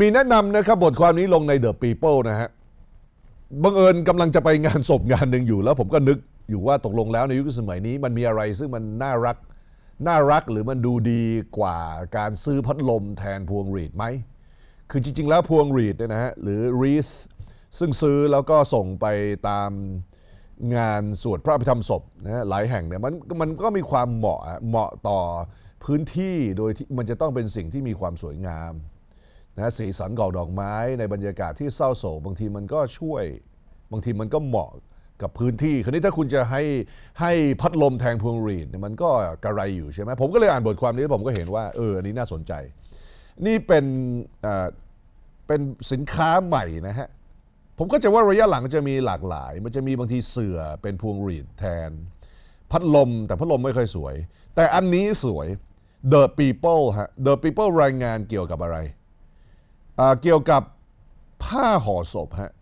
มีแนะนำนะครับบทความนี้ลงในเดอะปีเปิลนะฮะบังเอิญกำลังจะไปงานศพงานหนึ่งอยู่แล้วผมก็นึกอยู่ว่าตกลงแล้วในยุคสมัยนี้มันมีอะไรซึ่งมันน่ารักน่ารักหรือมันดูดีกว่าการซื้อพัดลมแทนพวงรีดไหมคือจริงๆแล้วพวงรีดเนี่ยนะฮะหรือรีสซึ่งซื้อแล้วก็ส่งไปตามงานสวดพระอภิธรรมศพนะฮะหลายแห่งเนี่ยมันมันก็มีความเหมาะเหมาะต่อพื้นที่โดยที่มันจะต้องเป็นสิ่งที่มีความสวยงามนะสีสันกอดอกไม้ในบรรยากาศที่เศร้าโศกบางทีมันก็ช่วยบางทีมันก็เหมาะกับพื้นที่ คราวนี้ถ้าคุณจะให้ให้พัดลมแทงพวงรีดมันก็กระไรอยู่ใช่ไหมผมก็เลยอ่านบทความนี้ผมก็เห็นว่าเอออันนี้น่าสนใจ นี่เป็นเป็นสินค้าใหม่นะฮะผมก็จะว่าระยะหลังจะมีหลากหลาย มันจะมีบางทีเสือเป็นพวงรีด แทนพัดลมแต่พัดลมไม่ค่อยสวย แต่อันนี้สวย The People ฮะ The People รายงานเกี่ยวกับอะไรเกี่ยวกับผ้าห่อศพฮะ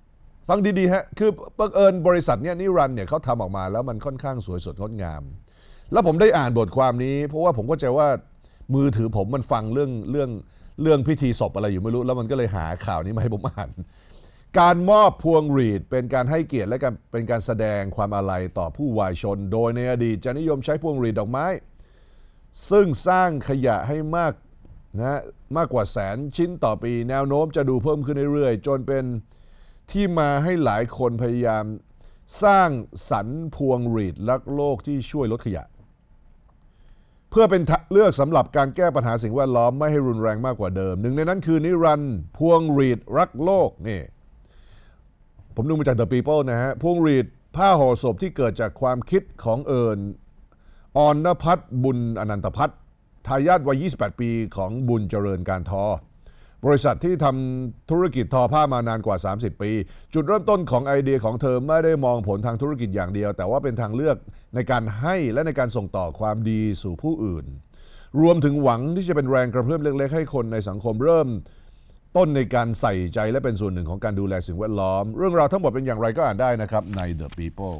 ฟังดีๆฮะคือบังเอิญบริษัทเนี้ยนิรันเนี่ยเขาทำออกมาแล้วมันค่อนข้างสวยสดงดงาม แล้วผมได้อ่านบทความนี้ เพราะว่าผมก็ใจว่ามือถือผมมันฟังเรื่องเรื่องเรื่องพิธีศพอะไรอยู่ไม่รู้ แล้วมันก็เลยหาข่าวนี้มาให้ผมอ่านการมอบพวงหรีดเป็นการให้เกียรติและการเป็นการแสดงความอาลัยต่อผู้วายชน โดยในอดีตจะนิยมใช้พวงหรีดดอกไม้ ซึ่งสร้างขยะให้มากนะมากกว่าแสนชิ้นต่อปีแนวโน้มจะดูเพิ่มขึ้นเรื่อยๆ จนเป็นที่มาให้หลายคนพยายามสร้างสรรพวงรีด รักโลกที่ช่วยลดขยะ เพื่อเป็นเลือกสำหรับการแก้ปัญหาสิ่งแวดล้อม ไม่ให้รุนแรงมากกว่าเดิม หนึ่งในนั้นคือนิรันพวงรีดรักโลกนี่ผมดูมาจาก The People นะฮะพวงรีดผ้าห่อศพที่เกิดจากความคิดของเอิญออนนพัฒบุญอนันตพัฒน์ทายาทวัย 28 ปีของบุญเจริญการทอ บริษัทที่ทำธุรกิจทอผ้ามานานกว่า 30 ปี จุดเริ่มต้นของไอเดียของเธอไม่ได้มองผลทางธุรกิจอย่างเดียว แต่ว่าเป็นทางเลือกในการให้และในการส่งต่อความดีสู่ผู้อื่น รวมถึงหวังที่จะเป็นแรงกระเพื่อมเล็กๆให้คนในสังคมเริ่ม ต้นในการใส่ใจและเป็นส่วนหนึ่งของการดูแลสิ่งแวดล้อม เรื่องราวทั้งหมดเป็นอย่างไรก็อ่านได้นะครับใน The People